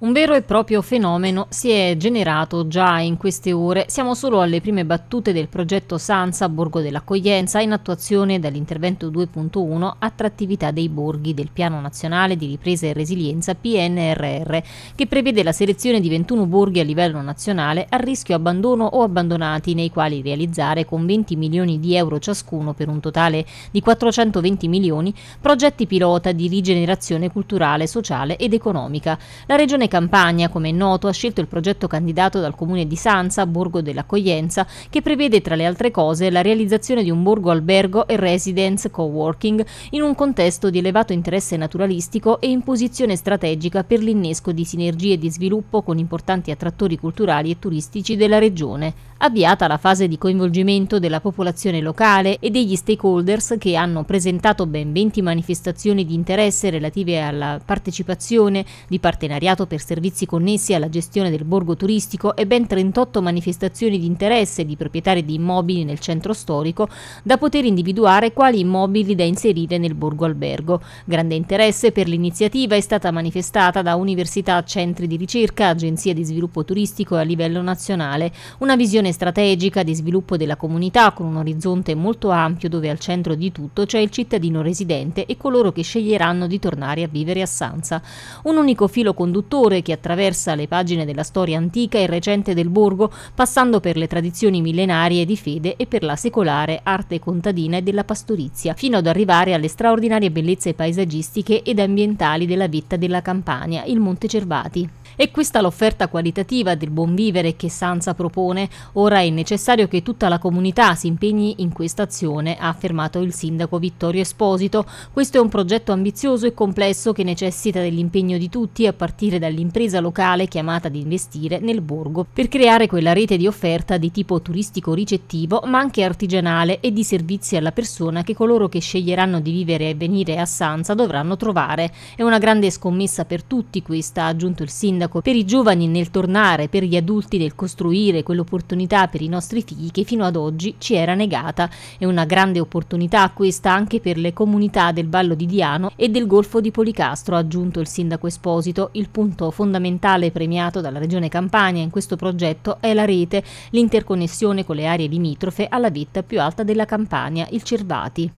Un vero e proprio fenomeno si è generato già in queste ore. Siamo solo alle prime battute del progetto Sansa Borgo dell'Accoglienza in attuazione dall'intervento 2.1 attrattività dei borghi del Piano Nazionale di Ripresa e Resilienza PNRR che prevede la selezione di 21 borghi a livello nazionale a rischio abbandono o abbandonati nei quali realizzare con 20 milioni di euro ciascuno per un totale di 420 milioni progetti pilota di rigenerazione culturale, sociale ed economica. La regione Campania, come è noto, ha scelto il progetto candidato dal comune di Sanza, Borgo dell'Accoglienza, che prevede tra le altre cose la realizzazione di un borgo albergo e residence co-working in un contesto di elevato interesse naturalistico e in posizione strategica per l'innesco di sinergie di sviluppo con importanti attrattori culturali e turistici della regione. Avviata la fase di coinvolgimento della popolazione locale e degli stakeholders che hanno presentato ben 20 manifestazioni di interesse relative alla partecipazione di partenariato per per servizi connessi alla gestione del borgo turistico e ben 38 manifestazioni di interesse di proprietari di immobili nel centro storico da poter individuare quali immobili da inserire nel borgo albergo. Grande interesse per l'iniziativa è stata manifestata da università, centri di ricerca, agenzie di sviluppo turistico e a livello nazionale, una visione strategica di sviluppo della comunità con un orizzonte molto ampio dove al centro di tutto c'è il cittadino residente e coloro che sceglieranno di tornare a vivere a Sanza. Un unico filo conduttore calore che attraversa le pagine della storia antica e recente del borgo, passando per le tradizioni millenarie di fede e per la secolare arte contadina e della pastorizia, fino ad arrivare alle straordinarie bellezze paesaggistiche ed ambientali della vetta della Campania, il Monte Cervati. E questa l'offerta qualitativa del buon vivere che Sansa propone. Ora è necessario che tutta la comunità si impegni in questa azione, ha affermato il sindaco Vittorio Esposito. Questo è un progetto ambizioso e complesso che necessita dell'impegno di tutti, a partire dagli l'impresa locale chiamata ad investire nel borgo per creare quella rete di offerta di tipo turistico ricettivo ma anche artigianale e di servizi alla persona che coloro che sceglieranno di vivere e venire a Sanza dovranno trovare. È una grande scommessa per tutti questa, ha aggiunto il sindaco, per i giovani nel tornare, per gli adulti nel costruire quell'opportunità per i nostri figli che fino ad oggi ci era negata. È una grande opportunità questa anche per le comunità del Vallo di Diano e del Golfo di Policastro, ha aggiunto il sindaco Esposito. Il punto elemento fondamentale premiato dalla Regione Campania in questo progetto è la rete, l'interconnessione con le aree limitrofe alla vetta più alta della Campania, il Cervati.